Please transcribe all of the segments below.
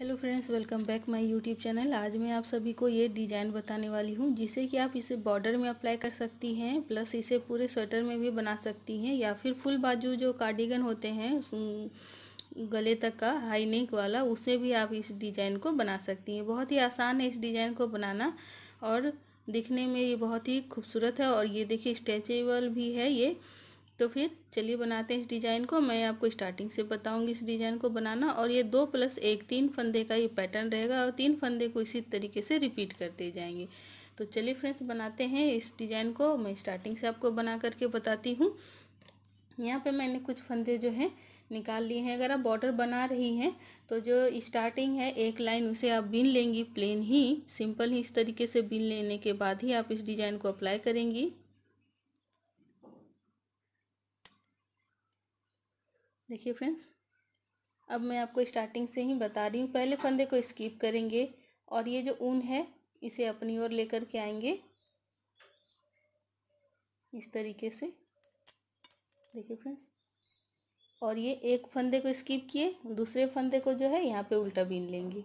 hello friends welcome back my YouTube channel आज मैं आप सभी को ये डिज़ाइन बताने वाली हूँ जिसे कि आप इसे बॉर्डर में अप्लाई कर सकती हैं प्लस इसे पूरे स्वेटर में भी बना सकती हैं या फिर फुल बाजू जो कार्डिगन होते हैं गले तक का हाई नेक वाला उससे भी आप इस डिज़ाइन को बना सकती हैं बहुत ही आसान है इस डिज़ाइन को बनाना और दिखने में ये बहुत ही खूबसूरत है और ये देखिए स्ट्रेचेबल भी है ये तो फिर चलिए बनाते हैं इस डिज़ाइन को मैं आपको स्टार्टिंग से बताऊंगी इस डिज़ाइन को बनाना और ये दो प्लस एक तीन फंदे का ये पैटर्न रहेगा और तीन फंदे को इसी तरीके से रिपीट करते जाएंगे तो चलिए फ्रेंड्स बनाते हैं इस डिज़ाइन को मैं स्टार्टिंग से आपको बना करके बताती हूँ यहाँ पे मैंने कुछ फंदे जो हैं निकाल लिए हैं अगर आप बॉर्डर बना रही हैं तो जो स्टार्टिंग है एक लाइन उसे आप बिन लेंगी प्लेन ही सिंपल ही इस तरीके से बिन लेने के बाद ही आप इस डिज़ाइन को अप्लाई करेंगी देखिए फ्रेंड्स अब मैं आपको स्टार्टिंग से ही बता रही हूँ पहले फंदे को स्कीप करेंगे और ये जो ऊन है इसे अपनी ओर लेकर के आएंगे इस तरीके से देखिए फ्रेंड्स और ये एक फंदे को स्कीप किए दूसरे फंदे को जो है यहाँ पे उल्टा बीन लेंगे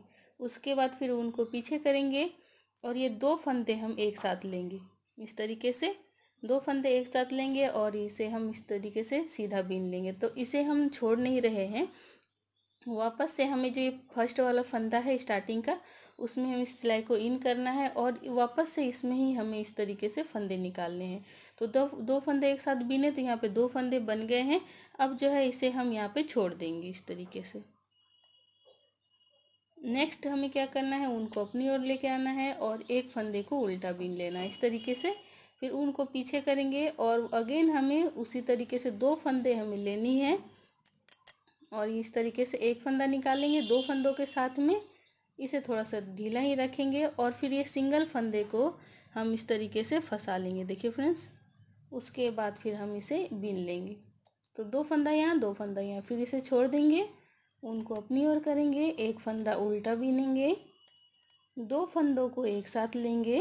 उसके बाद फिर उनको पीछे करेंगे और ये दो फंदे हम एक साथ लेंगे इस तरीके से दो फंदे एक साथ लेंगे और इसे हम इस तरीके से सीधा बीन लेंगे तो इसे हम छोड़ नहीं रहे हैं वापस से हमें जो फर्स्ट वाला फंदा है स्टार्टिंग का उसमें हमें सिलाई को इन करना है और वापस से इसमें ही हमें इस तरीके से फंदे निकालने हैं तो दो दो फंदे एक साथ बीने तो यहाँ पे दो फंदे बन गए हैं अब जो है इसे हम यहाँ पे छोड़ देंगे इस तरीके से नेक्स्ट हमें क्या करना है उनको अपनी ओर लेके आना है और एक फंदे को उल्टा बीन लेना है इस तरीके से फिर उनको पीछे करेंगे और अगेन हमें उसी तरीके से दो फंदे हमें लेनी है और इस तरीके से एक फंदा निकालेंगे दो फंदों के साथ में इसे थोड़ा सा ढीला ही रखेंगे और फिर ये सिंगल फंदे को हम इस तरीके से फंसा लेंगे देखिए फ्रेंड्स उसके बाद फिर हम इसे बीन लेंगे तो दो फंदा यहाँ दो फंदा यहाँ फिर इसे छोड़ देंगे उनको अपनी ओर करेंगे एक फंदा उल्टा बीनेंगे दो फंदों को एक साथ लेंगे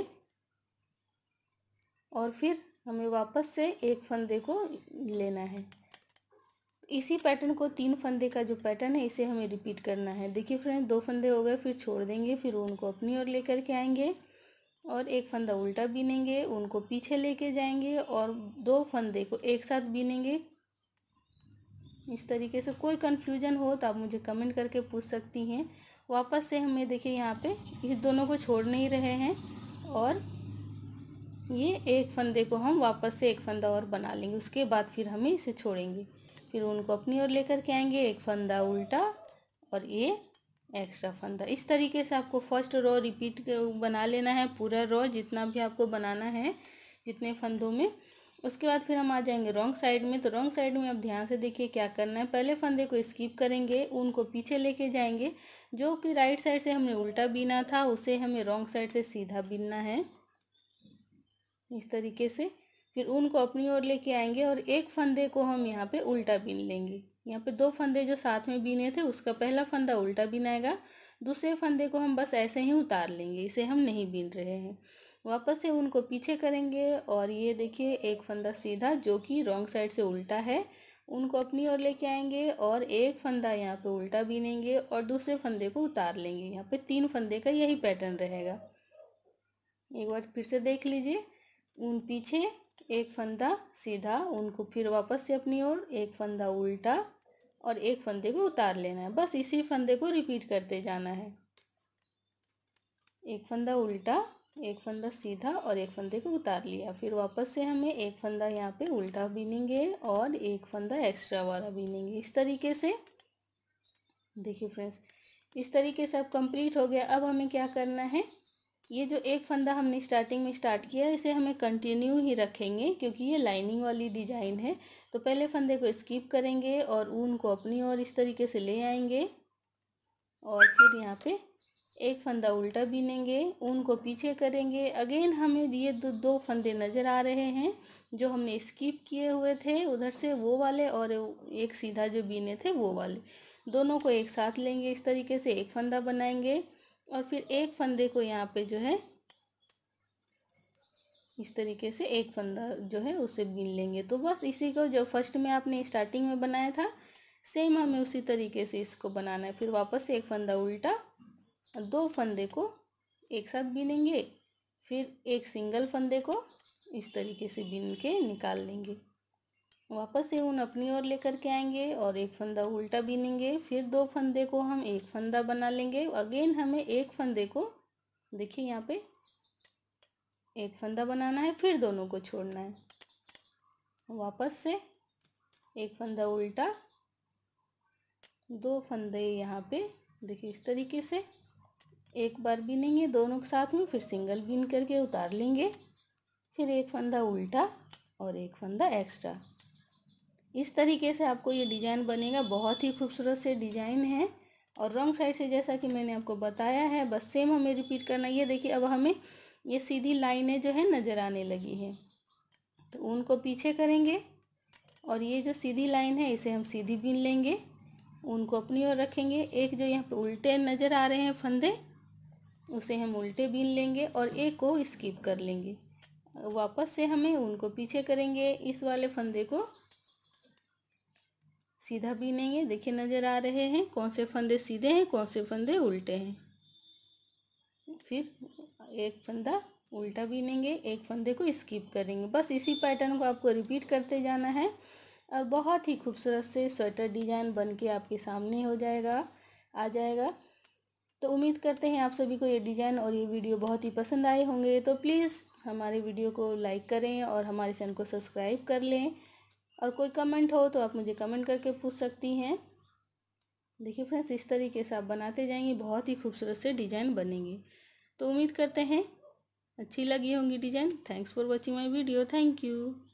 और फिर हमें वापस से एक फंदे को लेना है इसी पैटर्न को तीन फंदे का जो पैटर्न है इसे हमें रिपीट करना है देखिए फ्रेंड दो फंदे हो गए फिर छोड़ देंगे फिर उनको अपनी ओर ले के आएंगे और एक फंदा उल्टा बीनेंगे उनको पीछे लेके जाएंगे और दो फंदे को एक साथ बीनेंगे इस तरीके से कोई कन्फ्यूजन हो तो आप मुझे कमेंट करके पूछ सकती हैं वापस से हमें देखिए यहाँ पे इस दोनों को छोड़ नहीं रहे हैं और ये एक फंदे को हम वापस से एक फंदा और बना लेंगे उसके बाद फिर हमें इसे छोड़ेंगे फिर उनको अपनी ओर लेकर के आएंगे एक फंदा उल्टा और ये एक्स्ट्रा फंदा इस तरीके से आपको फर्स्ट रो रिपीट बना लेना है पूरा रो जितना भी आपको बनाना है जितने फंदों में उसके बाद फिर हम आ जाएंगे रॉन्ग साइड में तो रॉन्ग साइड में आप ध्यान से देखिए क्या करना है पहले फंदे को स्किप करेंगे उनको पीछे लेके जाएंगे जो कि राइट साइड से हमने उल्टा बीना था उसे हमें रॉन्ग साइड से सीधा बीनना है इस तरीके से फिर ऊन को अपनी ओर लेके आएंगे और एक फंदे को हम यहाँ पे उल्टा बीन लेंगे यहाँ पे दो फंदे जो साथ में बीने थे उसका पहला फंदा उल्टा बीनाएगा दूसरे फंदे को हम बस ऐसे ही उतार लेंगे इसे हम नहीं बीन रहे हैं वापस से उनको पीछे करेंगे और ये देखिए एक फंदा सीधा जो कि रॉन्ग साइड से उल्टा है उनको अपनी ओर लेके आएंगे और एक फंदा यहाँ पे उल्टा बीनेंगे और दूसरे फंदे को उतार लेंगे यहाँ पे तीन फंदे का यही पैटर्न रहेगा एक बार फिर से देख लीजिए ऊन पीछे एक फंदा सीधा ऊन को फिर वापस से अपनी ओर एक फंदा उल्टा और एक फंदे को उतार लेना है बस इसी फंदे को रिपीट करते जाना है एक फंदा उल्टा एक फंदा सीधा और एक फंदे को उतार लिया फिर वापस से हमें एक फंदा यहाँ पे उल्टा बीनेंगे और एक फंदा एक्स्ट्रा वाला बीनेंगे इस तरीके से देखिए फ्रेंड्स इस तरीके से अब कंप्लीट हो गया अब हमें क्या करना है ये जो एक फंदा हमने स्टार्टिंग में स्टार्ट किया इसे हमें कंटिन्यू ही रखेंगे क्योंकि ये लाइनिंग वाली डिजाइन है तो पहले फंदे को स्किप करेंगे और ऊन को अपनी ओर इस तरीके से ले आएंगे और फिर यहाँ पे एक फंदा उल्टा बीनेंगे ऊन को पीछे करेंगे अगेन हमें ये दो दो फंदे नज़र आ रहे हैं जो हमने स्किप किए हुए थे उधर से वो वाले और एक सीधा जो बीने थे वो वाले दोनों को एक साथ लेंगे इस तरीके से एक फंदा बनाएंगे और फिर एक फंदे को यहाँ पे जो है इस तरीके से एक फंदा जो है उसे बीन लेंगे तो बस इसी को जो फर्स्ट में आपने स्टार्टिंग में बनाया था सेम हमें उसी तरीके से इसको बनाना है फिर वापस एक फंदा उल्टा दो फंदे को एक साथ बीनेंगे फिर एक सिंगल फंदे को इस तरीके से बीन के निकाल लेंगे वापस से ऊन अपनी ओर लेकर के आएंगे और एक फंदा उल्टा बीनेंगे फिर दो फंदे को हम एक फंदा बना लेंगे अगेन हमें एक फंदे को देखिए यहाँ पे एक फंदा बनाना है फिर दोनों को छोड़ना है वापस से एक फंदा उल्टा दो फंदे यहाँ पे देखिए इस तरीके से एक बार बीनेंगे दोनों के साथ में फिर सिंगल बीन करके उतार लेंगे फिर एक फंदा उल्टा और एक फंदा एक्स्ट्रा इस तरीके से आपको ये डिज़ाइन बनेगा बहुत ही खूबसूरत से डिज़ाइन है और रॉन्ग साइड से जैसा कि मैंने आपको बताया है बस सेम हमें रिपीट करना ये देखिए अब हमें ये सीधी लाइनें जो है नज़र आने लगी है तो उनको पीछे करेंगे और ये जो सीधी लाइन है इसे हम सीधी बीन लेंगे उनको अपनी ओर रखेंगे एक जो यहाँ पे उल्टे नज़र आ रहे हैं फंदे उसे हम उल्टे बीन लेंगे और एक को स्किप कर लेंगे वापस से हमें उनको पीछे करेंगे इस वाले फंदे को सीधा भी नहीं है देखिए नज़र आ रहे हैं कौन से फंदे सीधे हैं कौन से फंदे उल्टे हैं फिर एक फंदा उल्टा भी नहीं है एक फंदे को स्किप करेंगे बस इसी पैटर्न को आपको रिपीट करते जाना है और बहुत ही खूबसूरत से स्वेटर डिज़ाइन बन के आपके सामने हो जाएगा आ जाएगा तो उम्मीद करते हैं आप सभी को ये डिज़ाइन और ये वीडियो बहुत ही पसंद आए होंगे तो प्लीज़ हमारे वीडियो को लाइक करें और हमारे चैनल को सब्सक्राइब कर लें और कोई कमेंट हो तो आप मुझे कमेंट करके पूछ सकती हैं देखिए फ्रेंड्स इस तरीके से आप बनाते जाएंगे बहुत ही खूबसूरत से डिज़ाइन बनेंगे तो उम्मीद करते हैं अच्छी लगी होंगी design thanks for watching my video thank you